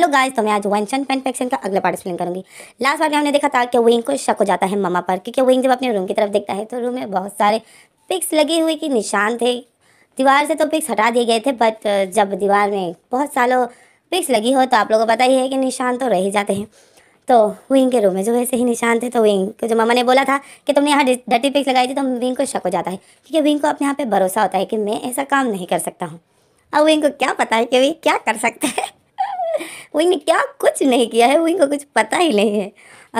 hello guys तो मैं आज वन चन पेन पैक्सन का अगला पार्ट एक्सप्लेन करूँगी लास्ट बार में हमने देखा था कि विंग को शक हो जाता है ममा पर क्योंकि विंग जब अपने रूम की तरफ देखता है तो रूम में बहुत सारे पिक्स लगे हुए कि निशान थे दीवार से तो पिक्स हटा दिए गए थे बट जब दीवार में बहुत सालों पिक्स लगी हो तो आप लोगों को पता ही है कि निशान तो रह ही जाते हैं तो विंग के रूम में जो वैसे ही निशान थे तो विंग को जो ममा ने बोला था कि तुमने यहाँ डटी पिक्स लगाई थी तो विंग को शक हो जाता है क्योंकि विंग को अपने यहाँ पर भरोसा होता है कि मैं ऐसा काम नहीं कर सकता हूँ अब विंग को क्या पता है कि वे क्या कर सकते हैं विंग ने क्या कुछ नहीं किया है विंग को कुछ पता ही नहीं है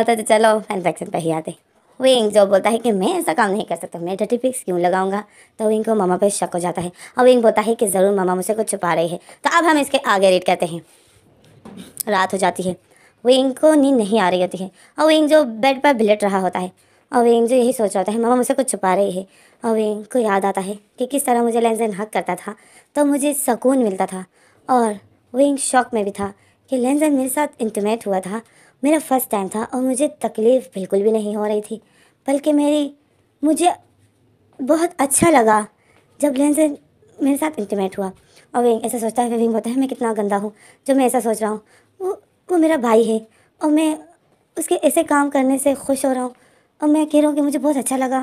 आता तो चलो फैन फैक्शन पर ही आते विंग जो बोलता है कि मैं ऐसा काम नहीं कर सकता मैं डटी पिक्स क्यों लगाऊंगा तो विंग को मामा पे शक हो जाता है और विंग बोलता है कि ज़रूर मामा मुझसे कुछ छुपा रही है तो अब हम इसके आगे रेट कहते हैं रात हो जाती है विंग को नींद नहीं आ रही होती है और विंग जो बेड पर बिलट रहा होता है और विंग जो यही सोच रहा होता है मामा मुझसे कुछ छुपा रही है और विंग को याद आता है कि किस तरह मुझे लेंजन हक करता था तो मुझे सुकून मिलता था और इन शॉक में भी था कि लेंजर मेरे साथ इंटमेट हुआ था मेरा फर्स्ट टाइम था और मुझे तकलीफ़ बिल्कुल भी नहीं हो रही थी बल्कि मेरी मुझे बहुत अच्छा लगा जब लेंजर मेरे साथ इंटमेट हुआ और वे ऐसा सोचता है विंग होता है मैं कितना गंदा हूँ जो मैं ऐसा सोच रहा हूँ वो वो मेरा भाई है और मैं उसके ऐसे काम करने से खुश हो रहा हूँ और मैं कह रहा हूँ कि मुझे बहुत अच्छा लगा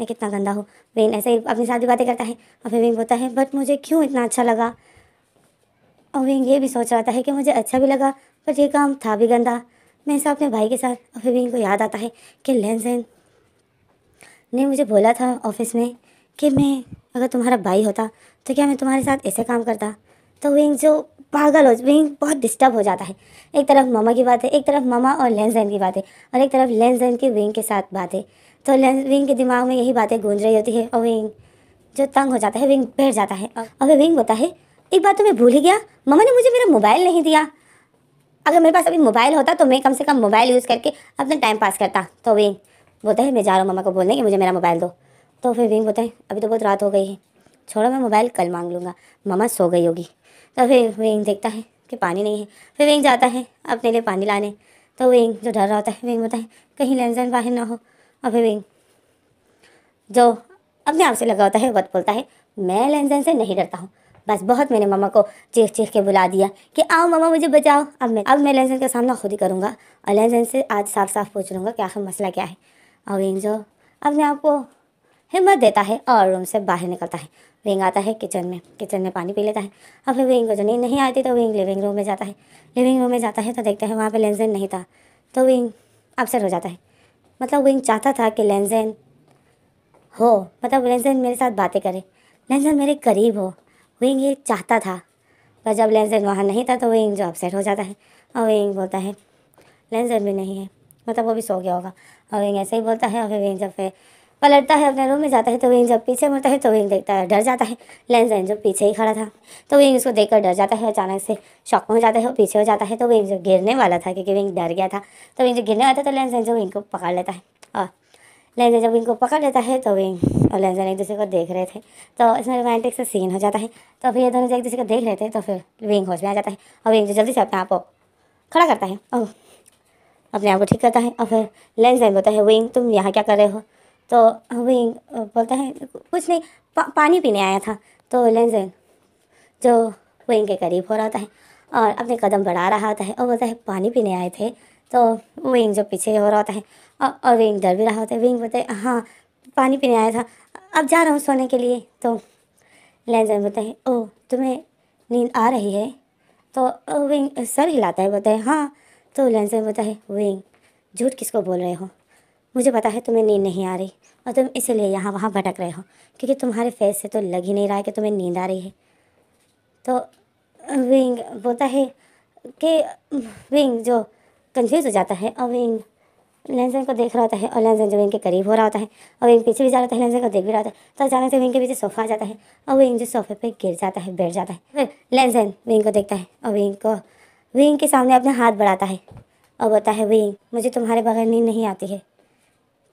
मैं कितना गंदा हूँ वेन ऐसे ही अपने साथ भी बातें करता है और फिर विंग होता है बट मुझे क्यों इतना अच्छा लगा और विंग ये भी सोच रहा था कि मुझे अच्छा भी लगा पर ये काम था भी गंदा मैं ऐसा अपने भाई के साथ विंग को याद आता है कि लेन ने मुझे बोला था ऑफिस में कि मैं अगर तुम्हारा भाई होता तो क्या मैं तुम्हारे साथ ऐसे काम करता तो विंग जो पागल हो विंग बहुत डिस्टर्ब हो जाता है एक तरफ मामा की बात है एक तरफ मामा और लेन की बात है और एक तरफ लेन की विंग के साथ बात है तो लेन विंग के दिमाग में यही बातें गूंज रही होती है और विंग जो तंग हो जाता है विंग बैठ जाता है और फिर विंग होता है एक बात तो मैं भूल ही गया मम्मा ने मुझे मेरा मोबाइल नहीं दिया अगर मेरे पास अभी मोबाइल होता तो मैं कम से कम मोबाइल यूज़ करके अपना टाइम पास करता तो विंग बोलता है मैं जा रहा हूँ मम्मा को बोलने कि मुझे मेरा मोबाइल दो तो फिर विंग बोलते हैं अभी तो बहुत रात हो गई है छोड़ो मैं मोबाइल कल मांग लूँगा मम्मा सो गई होगी तो फिर विंग देखता है कि पानी नहीं है फिर विंग जाता है अपने लिए पानी लाने तो विंग जो डर रहा होता है विंग बोलता है कहीं लेन बाहर ना हो और फिर विंग जो अपने आप से लगा होता है वत बोलता है मैं लेन से नहीं डरता हूँ बस बहुत मैंने मामा को चीख चीख के बुला दिया कि आओ मामा मुझे बचाओ अब मैं अब मैं लहसन का सामना खुद ही करूँगा और लहसन से आज साफ साफ पूछ लूँगा कि आखिर मसला क्या है और जो अपने आप को हिम्मत देता है और रूम से बाहर निकलता है विंग आता है किचन में किचन में पानी पी लेता है और फिर विंग को जो नहीं नहीं आती तो विंग लिविंग रूम में जाता है लिविंग रूम में जाता है तो देखते हैं वहाँ पर लेंजन नहीं था तो विंग अपसेट हो जाता है मतलब विंग चाहता था कि लेंजन हो मतलब लेंजन मेरे साथ बातें करे लेंजन मेरे करीब हो विंग ये चाहता था पर जब लेंसन वहाँ नहीं था तो विंग जो अपसेट हो जाता है और विंग बोलता है लेंसन भी नहीं है मतलब वो भी सो गया होगा और विंग ऐसे ही बोलता है और फिर विंग जब फिर पलटता है अपने रूम में जाता है तो विंग जब पीछे मुड़ता है तो विंग देखता है डर जाता है लेंसन जो पीछे ही खड़ा था तो विंग उसको देख डर जाता है अचानक से शॉक में हो जाता है और पीछे हो जाता है तो विंग जो गिरने वाला था क्योंकि विंग डर गया था तो विंग जो गिरने वाला था तो लेंसन जो विंग को पकड़ लेता है और लेंजर जब इनको पकड़ लेता है तो विंग और लेंजर एक दूसरे को देख रहे थे तो इसमें रोमांटिक से सीन हो जाता है तो फिर ये दोनों एक दूसरे को देख रहे थे तो फिर विंग होश में आ जाता है और विंग जो जल्दी से अपने आप को खड़ा करता है और अपने आप को ठीक करता है और फिर लेंजर बोलता है विंग तुम यहाँ क्या कर रहे हो तो विंग बोलता है कुछ नहीं पा, पानी पीने आया था तो लेंजर जो विंग के करीब हो रहा होता है और अपने कदम बढ़ा रहा होता है और बोलता है पानी पीने आए थे तो विंग जो पीछे हो रहा होता है और, विंग डर भी रहा होता है विंग बोलते हैं हाँ पानी पीने आया था अब जा रहा हूँ सोने के लिए तो लैंजन बोलते हैं ओ तुम्हें नींद आ रही है तो विंग सर हिलाता है बोलते हैं हाँ तो लैंजन बोलता है विंग झूठ किसको बोल रहे हो मुझे पता है तुम्हें नींद नहीं आ रही और तुम इसीलिए यहाँ वहाँ भटक रहे हो क्योंकि तुम्हारे फेस से तो लग ही नहीं रहा है कि तुम्हें नींद आ रही है तो विंग बोलता है कि विंग जो कंफ्यूज हो जाता है और विंग लेंसन को देख रहा होता है और लेंसन जो इनके करीब हो रहा होता है और विंग पीछे भी जा रहा है लेंसन को देख भी रहा होता है तो अचानक से के पीछे सोफा आ जाता है और वो जो सोफे पर गिर जाता है बैठ जाता है फिर लेंसन विंग को देखता है और विंग को विंग के सामने अपना हाथ बढ़ाता है और बोलता है विंग मुझे तुम्हारे बगैर नींद नहीं आती है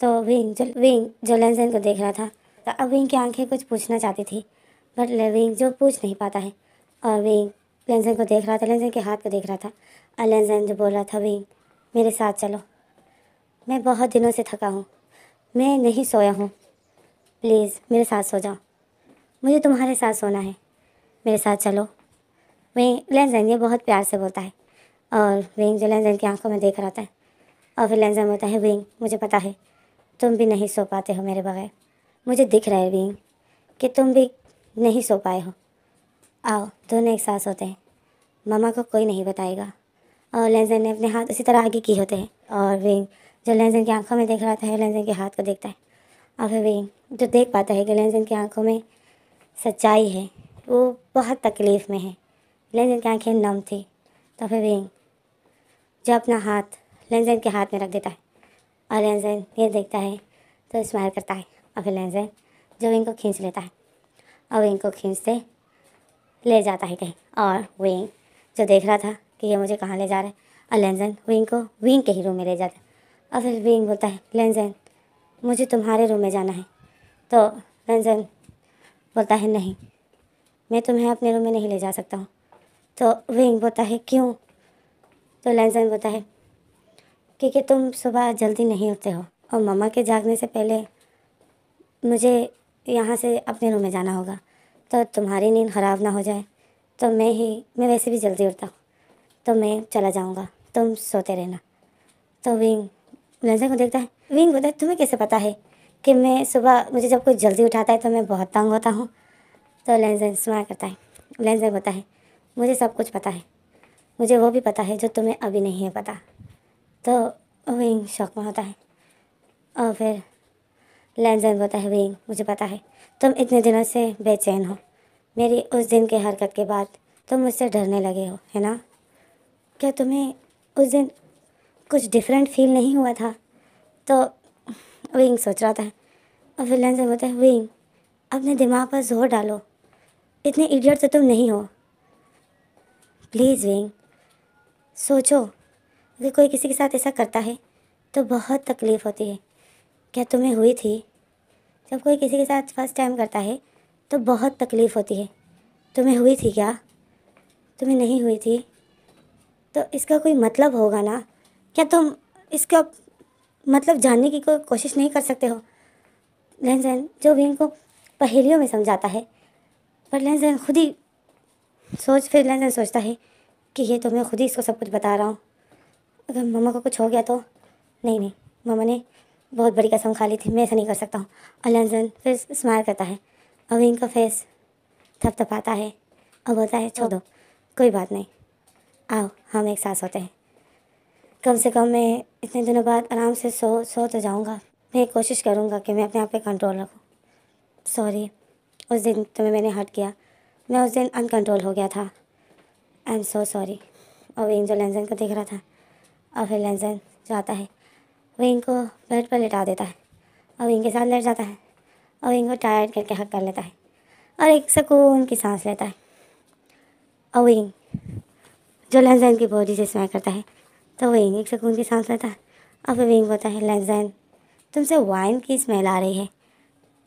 तो विंग जो विंग जो लेंसन को देख रहा था तो अब विंग की आंखें कुछ पूछना चाहती थी बट विंग जो पूछ नहीं पाता है और विंग लेंसन को देख रहा था लेंसन के हाथ को देख रहा था जो बोल रहा था भाई मेरे साथ चलो मैं बहुत दिनों से थका हूँ मैं नहीं सोया हूँ प्लीज़ मेरे साथ सो जाओ मुझे तुम्हारे साथ सोना है मेरे साथ चलो वहीं लेंजन ये बहुत प्यार से बोलता है और वहीं जो लेंजन की आंखों में देख रहा था और फिर लेंजन बोलता है वहीं मुझे पता है तुम भी नहीं सो पाते हो मेरे बगैर मुझे दिख रहा है वहीं कि तुम भी नहीं सो पाए हो आओ दोनों एक साथ सोते हैं मामा को कोई नहीं बताएगा और लेंजन ने अपने हाथ उसी तरह आगे किए होते हैं और विंग जो लेंजन की आंखों में देख रहा है लेंजन के हाथ को देखता है और फिर विंग जो देख पाता है कि लेंजन की आंखों में सच्चाई है वो बहुत तकलीफ़ में है लेंजन की आंखें नम थी तो फिर विंग जो अपना हाथ लेंजन के हाथ में रख देता है और लेंजन ये देखता है तो स्माइल करता है और फिर लेंजन जो विंग को खींच लेता है और विंग को खींचते ले जाता है कहीं और विंग जो देख रहा था कि ये मुझे कहाँ ले जा रहे और लेंजन विंग को विंग के ही रूम में ले जाता है और फिर विंग बोलता है लेंजन मुझे तुम्हारे रूम में जाना है तो लेंजन बोलता है नहीं मैं तुम्हें अपने रूम में नहीं ले जा सकता हूँ तो विंग बोलता है क्यों तो लेंजन बोलता है क्योंकि तुम सुबह जल्दी नहीं उठते हो और मम्मा के जागने से पहले मुझे यहाँ से अपने रूम में जाना होगा तो तुम्हारी नींद ख़राब ना हो जाए तो मैं ही मैं वैसे भी जल्दी उठता हूँ तो मैं चला जाऊँगा तुम सोते रहना तो विंग लंजा को देखता है विंग बोलता है तुम्हें कैसे पता है कि मैं सुबह मुझे जब कोई जल्दी उठाता है तो मैं बहुत तंग होता हूँ तो लेंजन स्मार करता है लेंजन होता है मुझे सब कुछ पता है मुझे वो भी पता है जो तुम्हें अभी नहीं है पता तो विंग शौक में होता है और फिर लेंजन होता है विंग मुझे पता है तुम इतने दिनों से बेचैन हो मेरी उस दिन के हरकत के बाद तुम मुझसे डरने लगे हो है ना क्या तुम्हें उस दिन कुछ डिफरेंट फील नहीं हुआ था तो विंग सोच रहा था और विलन से बोलता है विंग अपने दिमाग पर जोर डालो इतने इडियट तो तुम नहीं हो प्लीज़ विंग सोचो अगर कोई किसी के साथ ऐसा करता है तो बहुत तकलीफ़ होती है क्या तुम्हें हुई थी जब कोई किसी के साथ फर्स्ट टाइम करता है तो बहुत तकलीफ़ होती है तुम्हें हुई थी क्या तुम्हें नहीं हुई थी तो इसका कोई मतलब होगा ना क्या तुम इसका मतलब जानने की कोई कोशिश नहीं कर सकते हो लेन सहन जो भी इनको पहेलियों में समझाता है पर लेन सहन खुद ही सोच फिर लेन सहन सोचता है कि ये तो मैं खुद ही इसको सब कुछ बता रहा हूँ अगर मम्मा को कुछ हो गया तो नहीं नहीं मम्मा ने बहुत बड़ी कसम खा ली थी मैं ऐसा नहीं कर सकता हूँ और लेन सहन फिर स्माइल करता है अब इनका फेस थपथपाता है और बोलता है छोड़ो कोई बात नहीं आओ हम एक साथ सोते हैं कम से कम मैं इतने दिनों बाद आराम से सो सो तो जाऊँगा मैं कोशिश करूँगा कि मैं अपने आप पे कंट्रोल रखूँ सॉरी उस दिन तुम्हें तो मैंने हट किया मैं उस दिन अनकंट्रोल हो गया था आई एम सो सॉरी और विंग जो लेंजन को देख रहा था और फिर लेंजन जाता है विंग को बेड पर लेटा देता है और विंग के साथ लेट जाता है और विंग को टायर्ड करके हक कर लेता है और एक सुकून की सांस लेता है और विंग जो लेंजाइन की बॉडी से स्मैक करता है तो विंग एक सुकून की सांस लेता है और फिर विंग बोलता है लेंजाइन तुमसे वाइन की स्मेल आ रही है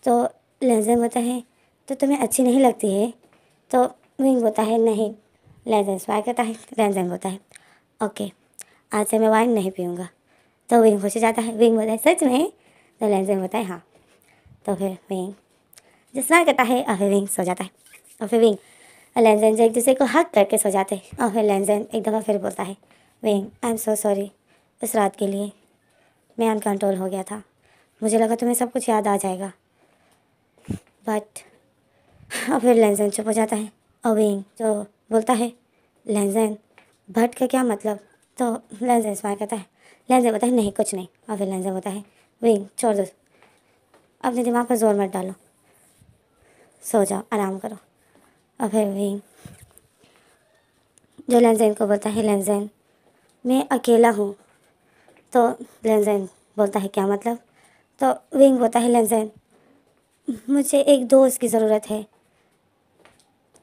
तो लेंजाइन बोलता है तो तुम्हें अच्छी नहीं लगती है तो विंग बोलता है नहीं लेंजाइन स्मैक करता है लेंजाइन बोलता है ओके आज से मैं वाइन नहीं पीऊँगा तो विंग हो जाता है विंग बोलता है सच में तो लेंजाइन होता है हाँ तो फिर विंग जिसना करता है और फिर विंग सो जाता है और फिर विंग लेंजन जो एक दूसरे को हक करके सो जाते और फिर लेंजन एक दफ़ा फिर बोलता है वेंग आई एम सो सॉरी उस रात के लिए मैं अनकंट्रोल हो गया था मुझे लगा तुम्हें सब कुछ याद आ जाएगा बट और फिर लेंजन चुप हो जाता है और वेंग जो बोलता है लेंजन भट का क्या मतलब तो लेंजन स्मार करता है लेंजन बोलता है नहीं कुछ नहीं और फिर लेंजन बोलता है वेंग छोड़ दो अपने दिमाग पर जोर मत डालो सो जाओ आराम करो और फिर भी जो लेंजैन को बोलता है लेंजैन मैं अकेला हूँ तो लेंजैन बोलता है क्या मतलब तो विंग बोलता है लेंजैन मुझे एक दोस्त की ज़रूरत है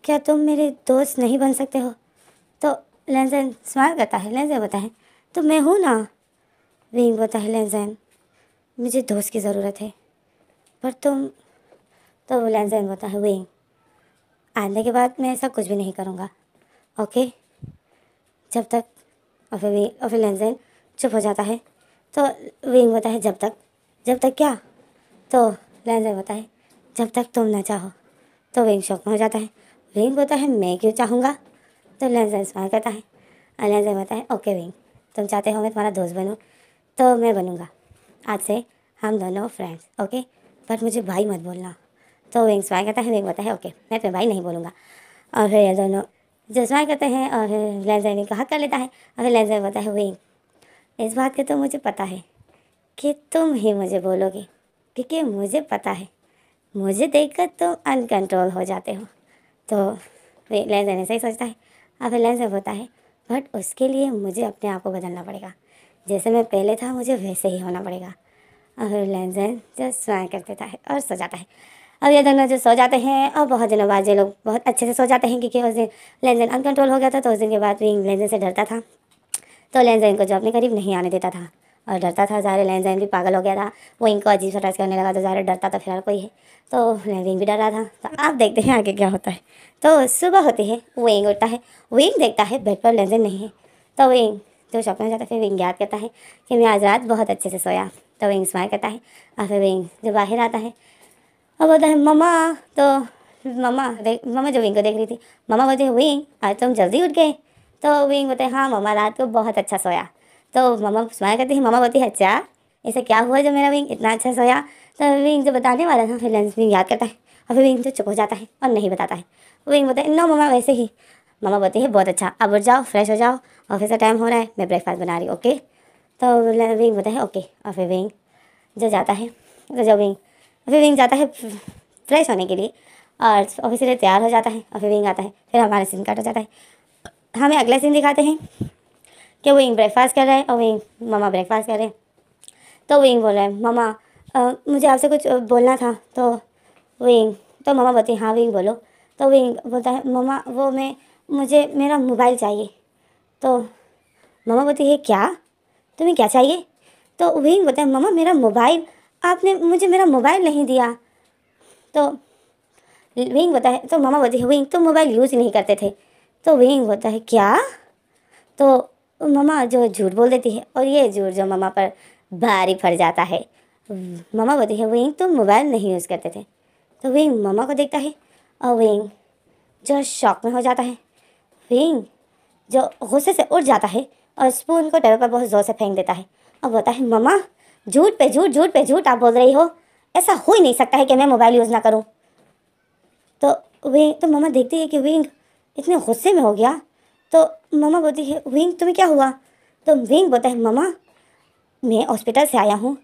क्या तुम मेरे दोस्त नहीं बन सकते हो तो लेंजैन स्मार्ट करता है लेंजैन बोलता है तो मैं हूँ ना विंग बोलता है लेंजैन मुझे दोस्त की ज़रूरत है पर तुम तो वो लेंजैन बोलता है विंग आने के बाद मैं ऐसा कुछ भी नहीं करूँगा ओके जब तक और फिर और फिर लेंजन चुप हो जाता है तो विंग होता है जब तक जब तक क्या तो लेंजन होता है जब तक तुम ना चाहो तो विंग शौक में हो जाता है विंग होता है मैं क्यों चाहूँगा तो लेंजन स्मार करता है और लेंजन होता है ओके विंग तुम चाहते हो मैं तुम्हारा दोस्त बनूँ तो मैं बनूँगा आज से हम दोनों फ्रेंड्स ओके बट मुझे भाई मत बोलना तो विंग स्माइल करता है विंग बोलता है ओके मैं तुम्हें भाई नहीं बोलूँगा और फिर ये दोनों जो स्माइल करते हैं और फिर लेंसर विंग को हक कर लेता है और फिर लेंसर बोलता है विंग इस बात के तो मुझे पता है कि तुम ही मुझे बोलोगे क्योंकि मुझे पता है मुझे देखकर तुम अनकंट्रोल हो जाते हो तो लेंसर ने सही सोचता है और फिर लेंसर होता है बट उसके लिए मुझे अपने आप को बदलना पड़ेगा जैसे मैं पहले था मुझे वैसे ही होना पड़ेगा और लेंजन जो स्वाइन कर देता है और सो जाता है अब ये दोनों जो सो जाते हैं और बहुत दिनों बाद ये लोग बहुत अच्छे से सो जाते हैं क्योंकि उस दिन लेंजन अनकंट्रोल हो गया था तो उस दिन के बाद भी लेंजन से डरता था तो लेंजन इनको जो अपने करीब नहीं आने देता था और डरता था ज़ाहिर लेंजन भी पागल हो गया था वो इनको अजीब सा टच करने लगा तो ज़्यादा डरता तो फिलहाल कोई है तो लेंजन भी डर रहा था तो आप देखते हैं आगे क्या होता है तो सुबह होती है इंग उठता है इंग देखता है बेड पर लेंजन नहीं है तो इंग जो शौक में जाता है फिर विंग याद करता है कि मैं आज रात बहुत अच्छे से सोया तो विंग स्मार करता है और फिर विंग जो बाहर आता है अब बोलता है मम्मा तो मम्मा मम्मा जो विंग को देख रही थी मम्मा बोलते हैं विंग आज तुम जल्दी उठ गए तो विंग बोलते हैं हाँ मम्मा रात को बहुत अच्छा सोया तो मम्मा सुनाया करती है मम्मा बोलती है अच्छा ऐसा क्या हुआ जो मेरा विंग इतना अच्छा सोया तो विंग जो बताने वाला था फिर लंच विंग याद करता है और फिर विंग जो चुप हो जाता है और नहीं बताता है विंग बोलते हैं नो मम्मा वैसे ही मम्मा बोलती है बहुत अच्छा अब उठ जाओ फ्रेश हो जाओ ऑफिस का टाइम हो रहा है मैं ब्रेकफास्ट बना रही ओके तो विंग बोलते है ओके और फिर विंग जो जाता है तो जो विंग फिर विंग जाता है फ्रेश होने के लिए और ऑफिस के तैयार हो जाता है और फिर विंग आता है फिर हमारा सीन कट हो जाता है हमें अगला सीन दिखाते हैं कि विंग ब्रेकफास्ट कर रहे हैं और विंग मामा ब्रेकफास्ट कर रहे हैं तो विंग बोल रहे हैं मामा मुझे आपसे कुछ बोलना था तो विंग तो मामा बोलती हाँ विंग बोलो तो विंग बोलता है मामा वो मैं मुझे मेरा मोबाइल चाहिए तो मामा बोलती है क्या तुम्हें क्या चाहिए तो विंग बोलता है मामा मेरा मोबाइल आपने मुझे मेरा मोबाइल नहीं दिया तो विंग होता है तो मामा बोलते हैं विंग तो मोबाइल यूज़ ही नहीं करते थे तो विंग होता है क्या तो मामा जो झूठ बोल देती है और ये झूठ जो मामा पर भारी पड़ जाता है मामा बोलती है विंग तो मोबाइल नहीं यूज़ करते थे तो विंग मामा को देखता है और विंग जो शौक में हो जाता है विंग जो गुस्से से उठ जाता है और स्पून को टेबल पर बहुत ज़ोर से फेंक देता है और बोलता है मामा झूठ पे झूठ झूठ पे झूठ आप बोल रही हो ऐसा हो ही नहीं सकता है कि मैं मोबाइल यूज़ ना करूँ तो विंग तो मम्मा देखती है कि विंग इतने गुस्से में हो गया तो मम्मा बोलती है विंग तुम्हें क्या हुआ तो विंग बोलता है मम्मा मैं हॉस्पिटल से आया हूँ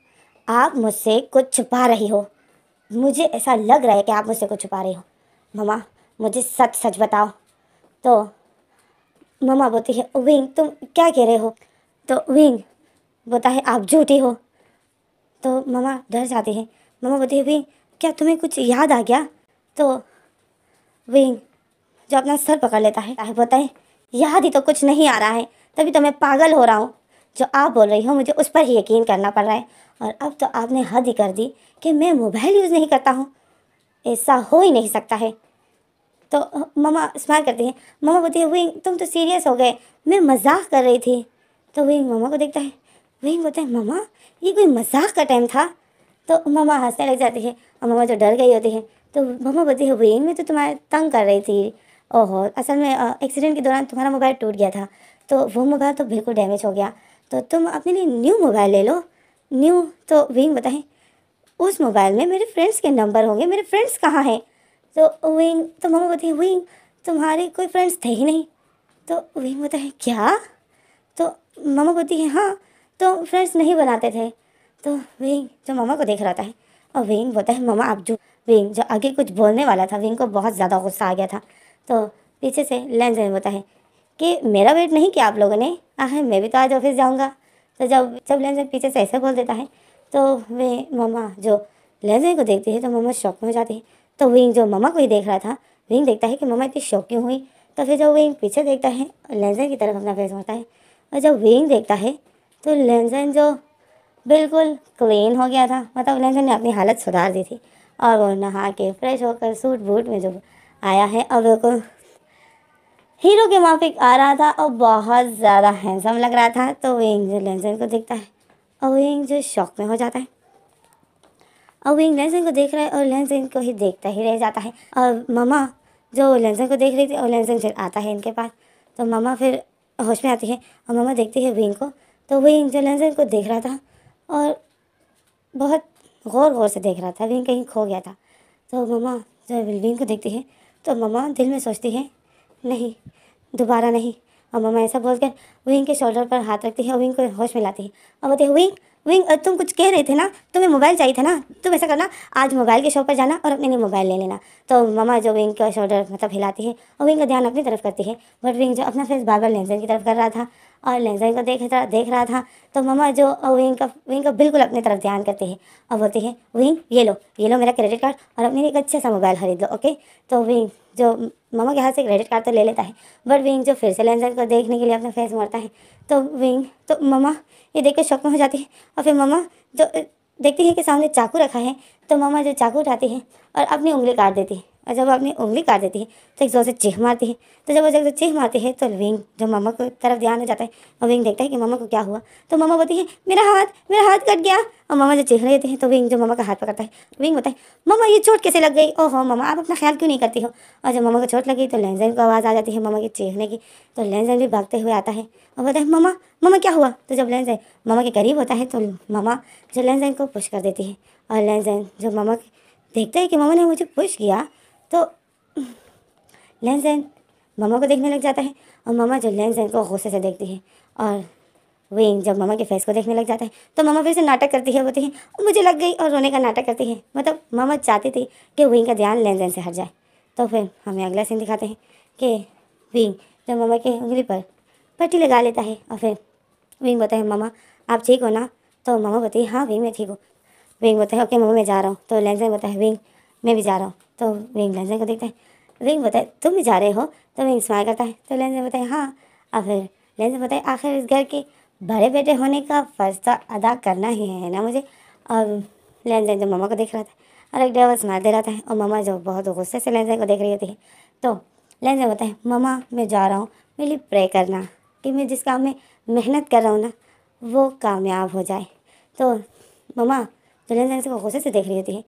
आप मुझसे कुछ छुपा रही हो मुझे ऐसा लग रहा है कि आप मुझसे कुछ छुपा रही हो ममा मुझे सच सच बताओ तो ममा बोलती है विंग तुम क्या कह रहे हो तो विंग बोलता है आप झूठी हो तो मामा डर जाते हैं मामा बोलते हैं विंग क्या तुम्हें कुछ याद आ गया तो विंग जो अपना सर पकड़ लेता है बोलता है याद ही तो कुछ नहीं आ रहा है तभी तो मैं पागल हो रहा हूँ जो आप बोल रही हो मुझे उस पर ही यकीन करना पड़ रहा है और अब तो आपने हद ही कर दी कि मैं मोबाइल यूज़ नहीं करता हूँ ऐसा हो ही नहीं सकता है तो मामा स्माइल करती है मामा बोलती है विंग तुम तो सीरियस हो गए मैं मजाक कर रही थी तो विंग मामा को देखता है वही बोलते हैं ममा ये कोई मजाक का टाइम था तो ममा हंसने लग जाते हैं और ममा जो डर गई होती है तो मम्मा बोलती है वही में तो तुम्हारे तंग कर रही थी ओहो असल में एक्सीडेंट के दौरान तुम्हारा मोबाइल टूट गया था तो वो मोबाइल तो बिल्कुल डैमेज हो गया तो तुम अपने लिए न्यू मोबाइल ले लो न्यू तो विंग बताएं उस मोबाइल में मेरे फ्रेंड्स के नंबर होंगे मेरे फ्रेंड्स कहाँ हैं तो विंग तो मम्मा बोलती है विंग तुम्हारे कोई फ्रेंड्स थे ही नहीं तो विंग बताएं क्या तो मम्मा बोलती है हाँ तो फ्रेंड्स नहीं बनाते थे तो विंग जो मामा को देख रहा था और विंग बोलता है मामा आप जो विंग जो आगे कुछ बोलने वाला था विंग को बहुत ज़्यादा गुस्सा आ गया था तो पीछे से में बोलता है कि मेरा वेट नहीं किया आप लोगों ने आ है मैं भी तो आज ऑफिस जाऊँगा तो जब जब लैंड पीछे से ऐसे बोल देता है तो वे मामा जो लेंस को देखती है तो मामा शौक में जाते जाती है तो विंग जो मामा को ही देख रहा था विंग देखता है कि मामा इतनी शौक क्यों हुई तो फिर जब विंग पीछे देखता है लेंजर की तरफ अपना फेस मारता है और जब विंग देखता है तो लेंसन जो बिल्कुल क्लीन हो गया था मतलब लेंसन ने अपनी हालत सुधार दी थी और वो नहा के फ्रेश होकर सूट बूट में जो आया है और बिल्कुल हीरो के माफिक आ रहा था और बहुत ज़्यादा हैंडसम लग रहा था तो विंग जो लेंसन को देखता है और विंग जो शौक में हो जाता है और विंग लेंसन को देख रहा है और लेंसन को ही देखता ही रह जाता है और ममा जो लेंसन को देख रही थी और लेंसन फिर आता है इनके पास तो ममा फिर होश में आती है और ममा देखती है विंग को तो वही इंफ्लुएंसर को देख रहा था और बहुत गौर गौर से देख रहा था विंग कहीं खो गया था तो ममा जब विंग को देखती है तो ममा दिल में सोचती है नहीं दोबारा नहीं और मम्मा ऐसा बोलकर विंग के शोल्डर पर हाथ रखती है और विंग को होश में लाती है और हैं विंग विंग तुम कुछ कह रहे थे ना तुम्हें मोबाइल चाहिए था ना तुम ऐसा करना आज मोबाइल के शॉप पर जाना और अपने लिए मोबाइल ले लेना तो ममा जो विंग का शोल्डर मतलब हिलाती है और विंग का ध्यान अपनी तरफ करती है बट विंग जो अपना फेस बार बार लेंजन की तरफ कर रहा था और लेंजा को देख रहा देख रहा था तो ममा जो विंग का विंग का बिल्कुल अपनी तरफ ध्यान करते हैं और बोलते हैं विंग ये लो ये लो मेरा क्रेडिट कार्ड और अपने एक अच्छा सा मोबाइल खरीद लो ओके तो विंग जो ममा के हाथ से क्रेडिट कार्ड तो ले लेता है बट विंग जो फिर से लेंजर को देखने के लिए अपना फेस मोड़ता है तो विंग तो ममा ये देख कर शौक में हो जाती है और फिर ममा जो देखती है कि सामने चाकू रखा है तो ममा जो चाकू उठाती है और अपनी उंगली काट देती है और जब वो अपनी उंगली काट देती है तो एक जोर से चीख मारती है तो जब वो जोर से चीख मारती है तो विंग जो मामा को तरफ ध्यान हो जाता है और विंग देखता है कि मामा को क्या हुआ तो मामा बोलती है मेरा हाथ मेरा हाथ कट गया और मामा जो चीखने लेते हैं तो विंग जो मामा का हाथ पकड़ता है विंग बोलता है मामा ये चोट कैसे लग गई ओहो मामा आप अपना ख्याल क्यों नहीं करती हो और जब मामा को चोट लगी तो लेंजन को आवाज़ आ जाती है मामा की चीखने की तो लेंजन भी भागते हुए आता है और बोलता है मामा मामा क्या हुआ तो जब लेंजन मामा के करीब होता है तो मामा जो लेंजन को पुश कर देती है और लेंजन जो मामा देखते हैं कि मामा ने मुझे पुश किया तो लहन सहन मामा को देखने लग जाता है और मामा जो लेन सहन को गुस्से से देखती है और विंग जब मामा के फेस को देखने लग जाता है तो मामा फिर से नाटक करती है बोलती है मुझे लग गई और रोने का नाटक करती है मतलब मामा चाहती थी कि विंग का ध्यान लेन देन से हट जाए तो फिर हमें अगला सीन दिखाते हैं कि विंग जब मामा के उंगली पर पट्टी लगा लेता है और फिर विंग बोलता है मामा आप ठीक हो ना तो मामा बोलती है हाँ विंग मैं ठीक हूँ विंग बोलता है ओके मामा मैं जा रहा हूँ तो लेन देन बोलता है विंग मैं भी जा रहा हूँ तो विंग लेंजर को देखता है विंग बताए तुम जा रहे हो तो विंग स्माइल करता है तो लेंजर बताए हाँ और फिर लेंजर बताए आखिर इस घर के बड़े बेटे होने का फ़र्ज तो अदा करना ही है ना मुझे और लेंजर जो मामा को देख रहा था और एक ड्राइवर स्माइल दे रहा था और मामा जो बहुत गुस्से से लेंजर को देख रही होती है तो लेंजर बताए मामा मैं जा रहा हूँ मेरे लिए प्रे करना कि मैं जिस काम में मेहनत कर रहा हूँ ना वो कामयाब हो जाए तो मामा जो लेंजर को गुस्से से देख रही होती है